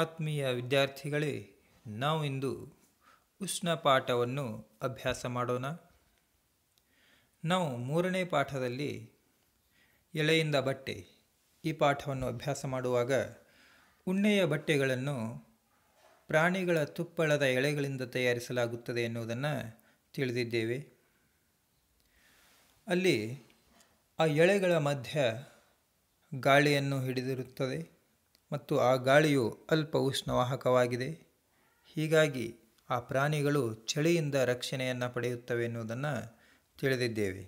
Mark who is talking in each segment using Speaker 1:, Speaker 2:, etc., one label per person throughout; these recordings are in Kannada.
Speaker 1: ಆತ್ಮೀಯ ವಿದ್ಯಾರ್ಥಿಗಳೇ ನಾವು ಇಂದು ಉಷ್ಣ ಪಾಠವನ್ನು ಅಭ್ಯಾಸ ಮಾಡೋಣ ನಾವು ಮೂರನೇ ಪಾಠದಲ್ಲಿ ಎಳೆಯಿಂದ ಬಟ್ಟೆ ಈ ಪಾಠವನ್ನು ಅಭ್ಯಾಸ ಮಾಡುವಾಗ ಉಣ್ಣೆಯ ಬಟ್ಟೆಗಳನ್ನು ಪ್ರಾಣಿಗಳ ತುಪ್ಪಳದ ಎಳೆಗಳಿಂದ ತಯಾರಿಸಲಾಗುತ್ತದೆ ಎನ್ನುವುದನ್ನು ತಿಳಿದಿದ್ದೇವೆ ಅಲ್ಲಿ ಆ ಎಳೆಗಳ ಮಧ್ಯ ಗಾಳಿಯನ್ನು ಹಿಡಿದಿರುತ್ತದೆ ಮತ್ತು ಆ ಗಾಳಿಯು ಅಲ್ಪ ಉಷ್ಣವಾಹಕವಾಗಿದೆ ಹೀಗಾಗಿ ಆ ಪ್ರಾಣಿಗಳು ಚಳಿಯಿಂದ ರಕ್ಷಣೆಯನ್ನು ಪಡೆಯುತ್ತವೆ ಎನ್ನುವುದನ್ನು ತಿಳಿದಿದ್ದೇವೆ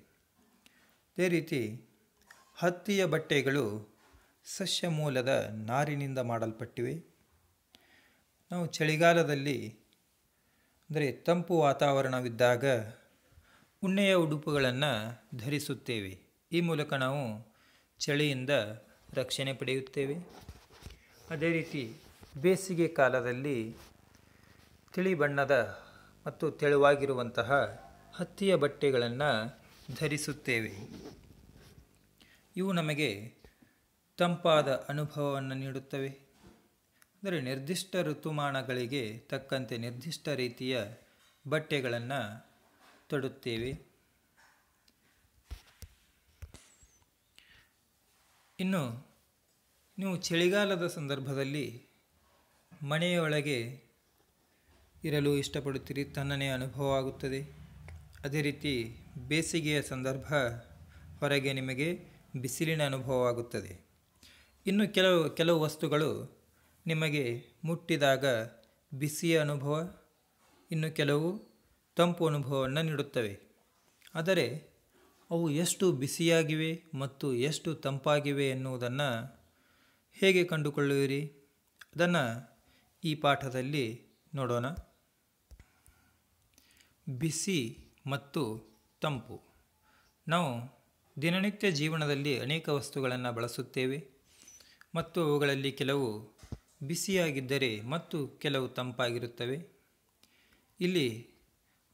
Speaker 1: ಅದೇ ರೀತಿ ಹತ್ತಿಯ ಬಟ್ಟೆಗಳು ಸಸ್ಯ ಮೂಲದ ನಾರಿನಿಂದ ಮಾಡಲ್ಪಟ್ಟಿವೆ ನಾವು ಚಳಿಗಾಲದಲ್ಲಿ ಅಂದರೆ ತಂಪು ವಾತಾವರಣವಿದ್ದಾಗ ಉಣ್ಣೆಯ ಉಡುಪುಗಳನ್ನು ಧರಿಸುತ್ತೇವೆ ಈ ಮೂಲಕ ನಾವು ಚಳಿಯಿಂದ ರಕ್ಷಣೆ ಪಡೆಯುತ್ತೇವೆ ಅದೇ ರೀತಿ ಬೇಸಿಗೆ ಕಾಲದಲ್ಲಿ ತಿಳಿ ಬಣ್ಣದ ಮತ್ತು ತೆಳುವಾಗಿರುವಂತಹ ಹತ್ತಿಯ ಬಟ್ಟೆಗಳನ್ನು ಧರಿಸುತ್ತೇವೆ ಇವು ನಮಗೆ ತಂಪಾದ ಅನುಭವವನ್ನು ನೀಡುತ್ತವೆ ಅಂದರೆ ನಿರ್ದಿಷ್ಟ ಋತುಮಾನಗಳಿಗೆ ತಕ್ಕಂತೆ ನಿರ್ದಿಷ್ಟ ರೀತಿಯ ಬಟ್ಟೆಗಳನ್ನು ತೊಡುತ್ತೇವೆ ಇನ್ನು ನೀವು ಚಳಿಗಾಲದ ಸಂದರ್ಭದಲ್ಲಿ ಮನೆಯೊಳಗೆ ಇರಲು ಇಷ್ಟಪಡುತ್ತೀರಿ ತನ್ನನೇ ಅನುಭವ ಆಗುತ್ತದೆ ಅದೇ ರೀತಿ ಬೇಸಿಗೆಯ ಸಂದರ್ಭ ಹೊರಗೆ ನಿಮಗೆ ಬಿಸಿಲಿನ ಅನುಭವವಾಗುತ್ತದೆ ಇನ್ನು ಕೆಲವು ಕೆಲವು ವಸ್ತುಗಳು ನಿಮಗೆ ಮುಟ್ಟಿದಾಗ ಬಿಸಿಯ ಅನುಭವ ಇನ್ನು ಕೆಲವು ತಂಪು ಅನುಭವವನ್ನು ನೀಡುತ್ತವೆ ಆದರೆ ಅವು ಎಷ್ಟು ಬಿಸಿಯಾಗಿವೆ ಮತ್ತು ಎಷ್ಟು ತಂಪಾಗಿವೆ ಎನ್ನುವುದನ್ನು ಹೇಗೆ ಕಂಡುಕೊಳ್ಳುವಿರಿ ಅದನ್ನು ಈ ಪಾಠದಲ್ಲಿ ನೋಡೋಣ ಬಿಸಿ ಮತ್ತು ತಂಪು ನಾವು ದಿನನಿತ್ಯ ಜೀವನದಲ್ಲಿ ಅನೇಕ ವಸ್ತುಗಳನ್ನು ಬಳಸುತ್ತೇವೆ ಮತ್ತು ಅವುಗಳಲ್ಲಿ ಕೆಲವು ಬಿಸಿಯಾಗಿದ್ದರೆ ಮತ್ತು ಕೆಲವು ತಂಪಾಗಿರುತ್ತವೆ ಇಲ್ಲಿ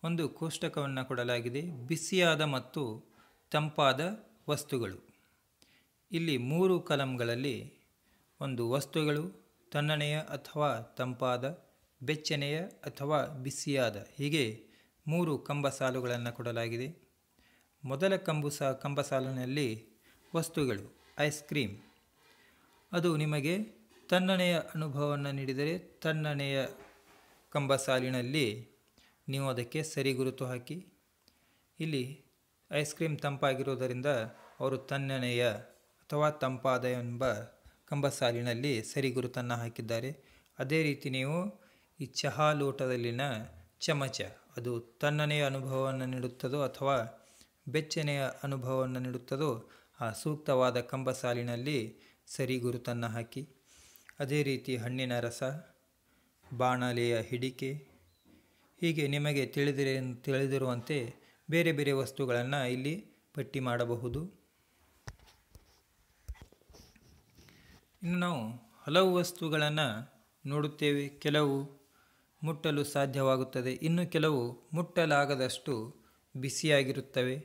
Speaker 1: ಒಂದು ಕೋಷ್ಟಕವನ್ನು ಕೊಡಲಾಗಿದೆ ಬಿಸಿಯಾದ ಮತ್ತು ತಂಪಾದ ವಸ್ತುಗಳು ಇಲ್ಲಿ ಮೂರು ಕಲಂಗಳಲ್ಲಿ ಒಂದು ವಸ್ತುಗಳು ತಣ್ಣನೆಯ ಅಥವಾ ತಂಪಾದ ಬೆಚ್ಚನೆಯ ಅಥವಾ ಬಿಸಿಯಾದ ಹೀಗೆ ಮೂರು ಕಂಬ ಸಾಲುಗಳನ್ನು ಕೊಡಲಾಗಿದೆ ಮೊದಲ ಕಂಬು ಸಾ ಕಂಬ ಸಾಲಿನಲ್ಲಿ ವಸ್ತುಗಳು ಐಸ್ ಕ್ರೀಮ್ ಅದು ನಿಮಗೆ ತಣ್ಣನೆಯ ಅನುಭವವನ್ನು ನೀಡಿದರೆ ತಣ್ಣನೆಯ ಕಂಬ ಸಾಲಿನಲ್ಲಿ ನೀವು ಅದಕ್ಕೆ ಸರಿ ಗುರುತು ಹಾಕಿ ಇಲ್ಲಿ ಐಸ್ ಕ್ರೀಮ್ ತಂಪಾಗಿರುವುದರಿಂದ ಅವರು ತಣ್ಣನೆಯ ಅಥವಾ ತಂಪಾದ ಎಂಬ ಎಂಬ ಸಾಲಿನಲ್ಲಿ ಸರಿಗುರುತನ್ನು ಹಾಕಿದ್ದಾರೆ ಅದೇ ರೀತಿ ನೀವು ಈ ಚಹಾ ಲೋಟದಲ್ಲಿನ ಚಮಚ ಅದು ತಣ್ಣನೆಯ ಅನುಭವವನ್ನು ನೀಡುತ್ತದೋ ಅಥವಾ ಬೆಚ್ಚನೆಯ ಅನುಭವವನ್ನು ನೀಡುತ್ತದೋ ಆ ಸೂಕ್ತವಾದ ಕಂಬ ಸಾಲಿನಲ್ಲಿ ಗುರುತನ್ನು ಹಾಕಿ ಅದೇ ರೀತಿ ಹಣ್ಣಿನ ರಸ ಬಾಣಲೆಯ ಹಿಡಿಕೆ ಹೀಗೆ ನಿಮಗೆ ತಿಳಿದಿರ ತಿಳಿದಿರುವಂತೆ ಬೇರೆ ಬೇರೆ ವಸ್ತುಗಳನ್ನು ಇಲ್ಲಿ ಪಟ್ಟಿ ಮಾಡಬಹುದು ಇನ್ನು ನಾವು ಹಲವು ವಸ್ತುಗಳನ್ನು ನೋಡುತ್ತೇವೆ ಕೆಲವು ಮುಟ್ಟಲು ಸಾಧ್ಯವಾಗುತ್ತದೆ ಇನ್ನು ಕೆಲವು ಮುಟ್ಟಲಾಗದಷ್ಟು ಬಿಸಿಯಾಗಿರುತ್ತವೆ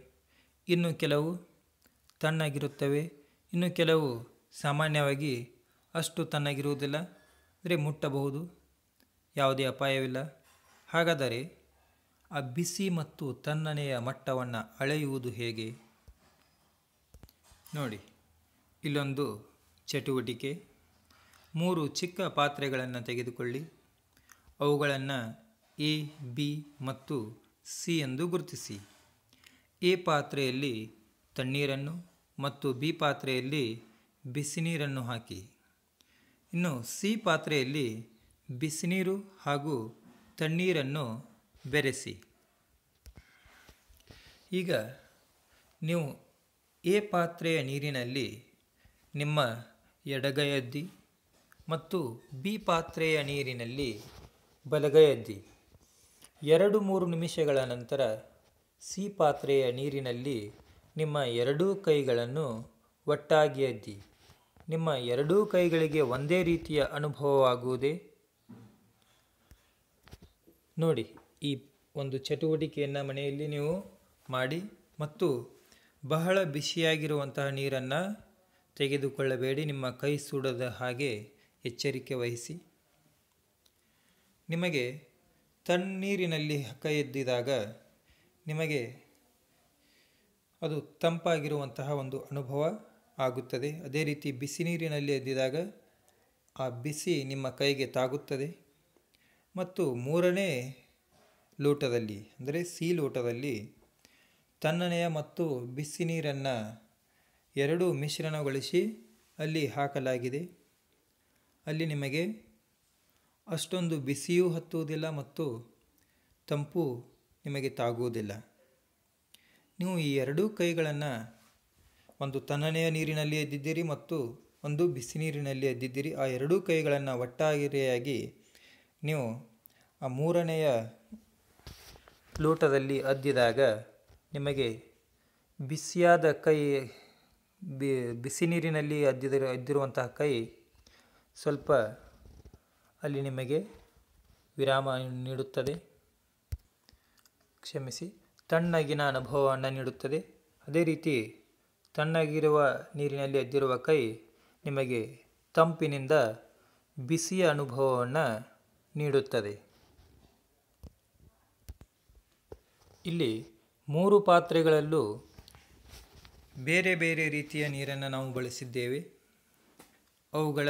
Speaker 1: ಇನ್ನು ಕೆಲವು ತಣ್ಣಗಿರುತ್ತವೆ ಇನ್ನು ಕೆಲವು ಸಾಮಾನ್ಯವಾಗಿ ಅಷ್ಟು ತಣ್ಣಗಿರುವುದಿಲ್ಲ ಅಂದರೆ ಮುಟ್ಟಬಹುದು ಯಾವುದೇ ಅಪಾಯವಿಲ್ಲ ಹಾಗಾದರೆ ಆ ಬಿಸಿ ಮತ್ತು ತಣ್ಣನೆಯ ಮಟ್ಟವನ್ನು ಅಳೆಯುವುದು ಹೇಗೆ ನೋಡಿ ಇಲ್ಲೊಂದು ಚಟುವಟಿಕೆ ಮೂರು ಚಿಕ್ಕ ಪಾತ್ರೆಗಳನ್ನು ತೆಗೆದುಕೊಳ್ಳಿ ಅವುಗಳನ್ನು ಎ ಬಿ ಮತ್ತು ಸಿ ಎಂದು ಗುರುತಿಸಿ ಎ ಪಾತ್ರೆಯಲ್ಲಿ ತಣ್ಣೀರನ್ನು ಮತ್ತು ಬಿ ಪಾತ್ರೆಯಲ್ಲಿ ಬಿಸಿನೀರನ್ನು ಹಾಕಿ ಇನ್ನು ಸಿ ಪಾತ್ರೆಯಲ್ಲಿ ಬಿಸಿನೀರು ಹಾಗೂ ತಣ್ಣೀರನ್ನು ಬೆರೆಸಿ ಈಗ ನೀವು ಎ ಪಾತ್ರೆಯ ನೀರಿನಲ್ಲಿ ನಿಮ್ಮ ಎಡಗೈಯದ್ದಿ ಮತ್ತು ಬಿ ಪಾತ್ರೆಯ ನೀರಿನಲ್ಲಿ ಬಲಗೈಯದ್ದಿ ಎರಡು ಮೂರು ನಿಮಿಷಗಳ ನಂತರ ಸಿ ಪಾತ್ರೆಯ ನೀರಿನಲ್ಲಿ ನಿಮ್ಮ ಎರಡೂ ಕೈಗಳನ್ನು ಒಟ್ಟಾಗಿ ಅದ್ದಿ ನಿಮ್ಮ ಎರಡೂ ಕೈಗಳಿಗೆ ಒಂದೇ ರೀತಿಯ ಅನುಭವವಾಗುವುದೇ ನೋಡಿ ಈ ಒಂದು ಚಟುವಟಿಕೆಯನ್ನು ಮನೆಯಲ್ಲಿ ನೀವು ಮಾಡಿ ಮತ್ತು ಬಹಳ ಬಿಸಿಯಾಗಿರುವಂತಹ ನೀರನ್ನು ತೆಗೆದುಕೊಳ್ಳಬೇಡಿ ನಿಮ್ಮ ಕೈ ಸುಡದ ಹಾಗೆ ಎಚ್ಚರಿಕೆ ವಹಿಸಿ ನಿಮಗೆ ತಣ್ಣೀರಿನಲ್ಲಿ ಕೈ ಎದ್ದಿದಾಗ ನಿಮಗೆ ಅದು ತಂಪಾಗಿರುವಂತಹ ಒಂದು ಅನುಭವ ಆಗುತ್ತದೆ ಅದೇ ರೀತಿ ಬಿಸಿ ನೀರಿನಲ್ಲಿ ಎದ್ದಿದಾಗ ಆ ಬಿಸಿ ನಿಮ್ಮ ಕೈಗೆ ತಾಗುತ್ತದೆ ಮತ್ತು ಮೂರನೇ ಲೋಟದಲ್ಲಿ ಅಂದರೆ ಸಿ ಲೋಟದಲ್ಲಿ ತಣ್ಣನೆಯ ಮತ್ತು ಬಿಸಿ ನೀರನ್ನು ಎರಡೂ ಮಿಶ್ರಣಗೊಳಿಸಿ ಅಲ್ಲಿ ಹಾಕಲಾಗಿದೆ ಅಲ್ಲಿ ನಿಮಗೆ ಅಷ್ಟೊಂದು ಬಿಸಿಯೂ ಹತ್ತುವುದಿಲ್ಲ ಮತ್ತು ತಂಪು ನಿಮಗೆ ತಾಗುವುದಿಲ್ಲ ನೀವು ಈ ಎರಡೂ ಕೈಗಳನ್ನು ಒಂದು ತಣ್ಣನೆಯ ನೀರಿನಲ್ಲಿ ಎದ್ದಿದ್ದೀರಿ ಮತ್ತು ಒಂದು ಬಿಸಿ ನೀರಿನಲ್ಲಿ ಎದ್ದಿದ್ದೀರಿ ಆ ಎರಡೂ ಕೈಗಳನ್ನು ಒಟ್ಟಾಗಿರೆಯಾಗಿ ನೀವು ಆ ಮೂರನೆಯ ಲೋಟದಲ್ಲಿ ಅದ್ದಿದಾಗ ನಿಮಗೆ ಬಿಸಿಯಾದ ಕೈ ಬಿ ಬಿಸಿ ನೀರಿನಲ್ಲಿ ಅದ್ದಿದಿರ ಅದ್ದಿರುವಂತಹ ಕೈ ಸ್ವಲ್ಪ ಅಲ್ಲಿ ನಿಮಗೆ ವಿರಾಮ ನೀಡುತ್ತದೆ ಕ್ಷಮಿಸಿ ತಣ್ಣಗಿನ ಅನುಭವವನ್ನು ನೀಡುತ್ತದೆ ಅದೇ ರೀತಿ ತಣ್ಣಗಿರುವ ನೀರಿನಲ್ಲಿ ಅದ್ದಿರುವ ಕೈ ನಿಮಗೆ ತಂಪಿನಿಂದ ಬಿಸಿಯ ಅನುಭವವನ್ನು ನೀಡುತ್ತದೆ ಇಲ್ಲಿ ಮೂರು ಪಾತ್ರೆಗಳಲ್ಲೂ ಬೇರೆ ಬೇರೆ ರೀತಿಯ ನೀರನ್ನು ನಾವು ಬಳಸಿದ್ದೇವೆ ಅವುಗಳ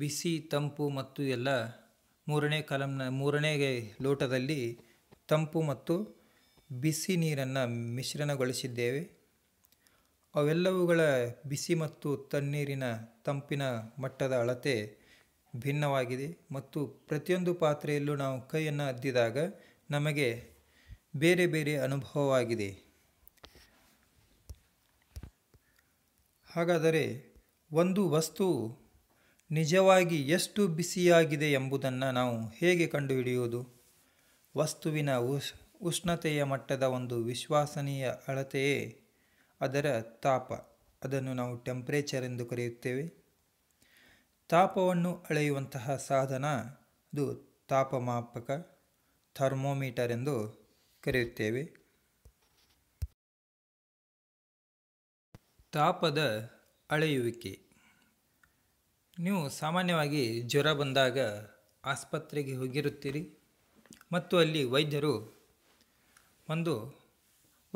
Speaker 1: ಬಿಸಿ ತಂಪು ಮತ್ತು ಎಲ್ಲ ಮೂರನೇ ಕಲಂನ ಮೂರನೇ ಲೋಟದಲ್ಲಿ ತಂಪು ಮತ್ತು ಬಿಸಿ ನೀರನ್ನು ಮಿಶ್ರಣಗೊಳಿಸಿದ್ದೇವೆ ಅವೆಲ್ಲವುಗಳ ಬಿಸಿ ಮತ್ತು ತಣ್ಣೀರಿನ ತಂಪಿನ ಮಟ್ಟದ ಅಳತೆ ಭಿನ್ನವಾಗಿದೆ ಮತ್ತು ಪ್ರತಿಯೊಂದು ಪಾತ್ರೆಯಲ್ಲೂ ನಾವು ಕೈಯನ್ನು ಅದ್ದಿದಾಗ ನಮಗೆ ಬೇರೆ ಬೇರೆ ಅನುಭವವಾಗಿದೆ ಹಾಗಾದರೆ ಒಂದು ವಸ್ತು ನಿಜವಾಗಿ ಎಷ್ಟು ಬಿಸಿಯಾಗಿದೆ ಎಂಬುದನ್ನು ನಾವು ಹೇಗೆ ಕಂಡುಹಿಡಿಯುವುದು ವಸ್ತುವಿನ ಉಷ್ ಉಷ್ಣತೆಯ ಮಟ್ಟದ ಒಂದು ವಿಶ್ವಾಸನೀಯ ಅಳತೆಯೇ ಅದರ ತಾಪ ಅದನ್ನು ನಾವು ಟೆಂಪ್ರೇಚರ್ ಎಂದು ಕರೆಯುತ್ತೇವೆ ತಾಪವನ್ನು ಅಳೆಯುವಂತಹ ಸಾಧನ ಅದು ತಾಪಮಾಪಕ ಥರ್ಮೋಮೀಟರ್ ಎಂದು ಕರೆಯುತ್ತೇವೆ ತಾಪದ ಅಳೆಯುವಿಕೆ ನೀವು ಸಾಮಾನ್ಯವಾಗಿ ಜ್ವರ ಬಂದಾಗ ಆಸ್ಪತ್ರೆಗೆ ಹೋಗಿರುತ್ತೀರಿ ಮತ್ತು ಅಲ್ಲಿ ವೈದ್ಯರು ಒಂದು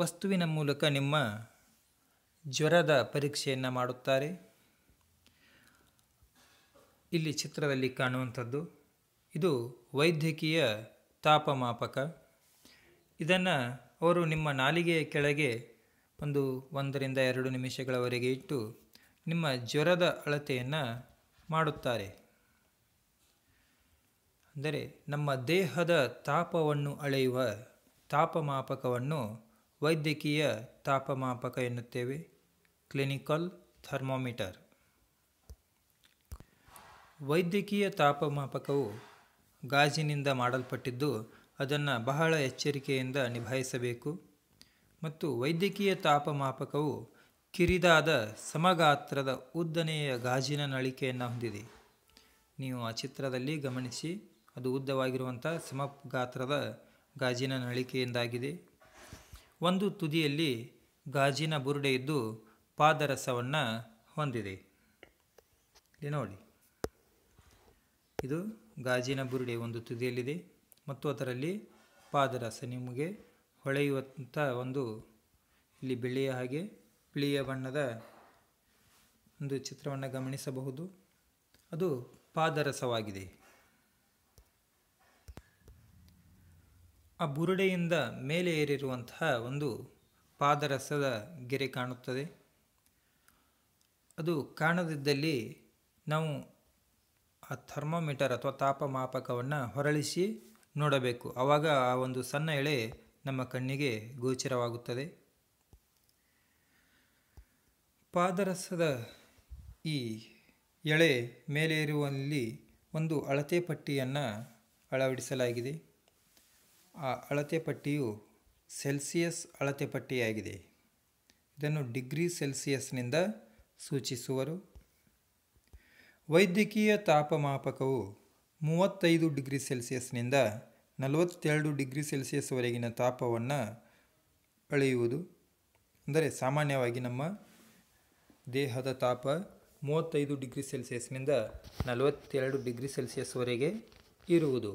Speaker 1: ವಸ್ತುವಿನ ಮೂಲಕ ನಿಮ್ಮ ಜ್ವರದ ಪರೀಕ್ಷೆಯನ್ನು ಮಾಡುತ್ತಾರೆ ಇಲ್ಲಿ ಚಿತ್ರದಲ್ಲಿ ಕಾಣುವಂಥದ್ದು ಇದು ವೈದ್ಯಕೀಯ ತಾಪಮಾಪಕ ಇದನ್ನು ಅವರು ನಿಮ್ಮ ನಾಲಿಗೆಯ ಕೆಳಗೆ ಒಂದು ಒಂದರಿಂದ ಎರಡು ನಿಮಿಷಗಳವರೆಗೆ ಇಟ್ಟು ನಿಮ್ಮ ಜ್ವರದ ಅಳತೆಯನ್ನು ಮಾಡುತ್ತಾರೆ ಅಂದರೆ ನಮ್ಮ ದೇಹದ ತಾಪವನ್ನು ಅಳೆಯುವ ತಾಪಮಾಪಕವನ್ನು ವೈದ್ಯಕೀಯ ತಾಪಮಾಪಕ ಎನ್ನುತ್ತೇವೆ ಕ್ಲಿನಿಕಲ್ ಥರ್ಮೋಮೀಟರ್ ವೈದ್ಯಕೀಯ ತಾಪಮಾಪಕವು ಗಾಜಿನಿಂದ ಮಾಡಲ್ಪಟ್ಟಿದ್ದು ಅದನ್ನು ಬಹಳ ಎಚ್ಚರಿಕೆಯಿಂದ ನಿಭಾಯಿಸಬೇಕು ಮತ್ತು ವೈದ್ಯಕೀಯ ತಾಪಮಾಪಕವು ಕಿರಿದಾದ ಸಮಗಾತ್ರದ ಉದ್ದನೆಯ ಗಾಜಿನ ನಳಿಕೆಯನ್ನು ಹೊಂದಿದೆ ನೀವು ಆ ಚಿತ್ರದಲ್ಲಿ ಗಮನಿಸಿ ಅದು ಉದ್ದವಾಗಿರುವಂಥ ಸಮಗಾತ್ರದ ಗಾಜಿನ ನಳಿಕೆಯಿಂದಾಗಿದೆ ಒಂದು ತುದಿಯಲ್ಲಿ ಗಾಜಿನ ಬುರುಡೆ ಇದ್ದು ಪಾದರಸವನ್ನು ಹೊಂದಿದೆ ಇಲ್ಲಿ ನೋಡಿ ಇದು ಗಾಜಿನ ಬುರುಡೆ ಒಂದು ತುದಿಯಲ್ಲಿದೆ ಮತ್ತು ಅದರಲ್ಲಿ ಪಾದರಸ ನಿಮಗೆ ಹೊಳೆಯುವಂಥ ಒಂದು ಇಲ್ಲಿ ಬಿಳಿಯ ಹಾಗೆ ಬಿಳಿಯ ಬಣ್ಣದ ಒಂದು ಚಿತ್ರವನ್ನು ಗಮನಿಸಬಹುದು ಅದು ಪಾದರಸವಾಗಿದೆ ಆ ಬುರುಡೆಯಿಂದ ಮೇಲೆ ಏರಿರುವಂತಹ ಒಂದು ಪಾದರಸದ ಗೆರೆ ಕಾಣುತ್ತದೆ ಅದು ಕಾಣದಿದ್ದಲ್ಲಿ ನಾವು ಆ ಥರ್ಮೋಮೀಟರ್ ಅಥವಾ ತಾಪಮಾಪಕವನ್ನು ಹೊರಳಿಸಿ ನೋಡಬೇಕು ಆವಾಗ ಆ ಒಂದು ಸಣ್ಣ ಎಳೆ ನಮ್ಮ ಕಣ್ಣಿಗೆ ಗೋಚರವಾಗುತ್ತದೆ ಪಾದರಸದ ಈ ಎಳೆ ಮೇಲೆ ಇರುವಲ್ಲಿ ಒಂದು ಅಳತೆ ಪಟ್ಟಿಯನ್ನು ಅಳವಡಿಸಲಾಗಿದೆ ಆ ಅಳತೆ ಪಟ್ಟಿಯು ಸೆಲ್ಸಿಯಸ್ ಅಳತೆ ಪಟ್ಟಿಯಾಗಿದೆ ಇದನ್ನು ಡಿಗ್ರಿ ಸೆಲ್ಸಿಯಸ್ನಿಂದ ಸೂಚಿಸುವರು ವೈದ್ಯಕೀಯ ತಾಪಮಾಪಕವು ಮೂವತ್ತೈದು ಡಿಗ್ರಿ ಸೆಲ್ಸಿಯಸ್ನಿಂದ ನಲವತ್ತೆರಡು ಡಿಗ್ರಿ ಸೆಲ್ಸಿಯಸ್ವರೆಗಿನ ತಾಪವನ್ನು ಅಳೆಯುವುದು ಅಂದರೆ ಸಾಮಾನ್ಯವಾಗಿ ನಮ್ಮ ದೇಹದ ತಾಪ ಮೂವತ್ತೈದು ಡಿಗ್ರಿ ಸೆಲ್ಸಿಯಸ್ನಿಂದ ನಲವತ್ತೆರಡು ಡಿಗ್ರಿ ಸೆಲ್ಸಿಯಸ್ವರೆಗೆ ಇರುವುದು